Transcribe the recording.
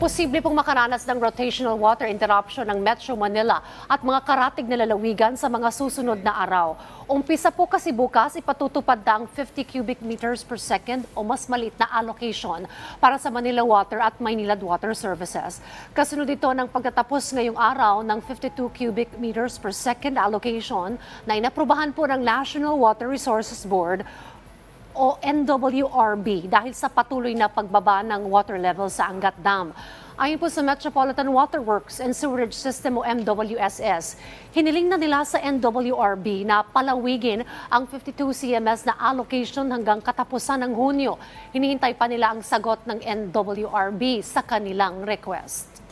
Posible pong makaranas ng rotational water interruption ng Metro Manila at mga karatig na lalawigan sa mga susunod na araw. Umpisa po kasi bukas ipatutupad ang 50 cubic meters per second o mas malit na allocation para sa Manila Water at Maynilad Water Services. Kasunod dito ng pagtatapos ngayong araw ng 52 cubic meters per second allocation na inaprubahan po ng National Water Resources Board o NWRB dahil sa patuloy na pagbaba ng water level sa Angat Dam. Ayon po sa Metropolitan Water Works and Sewerage System o MWSS, hiniling na nila sa NWRB na palawigin ang 52 CMS na allocation hanggang katapusan ng Hunyo. Hinihintay pa nila ang sagot ng NWRB sa kanilang request.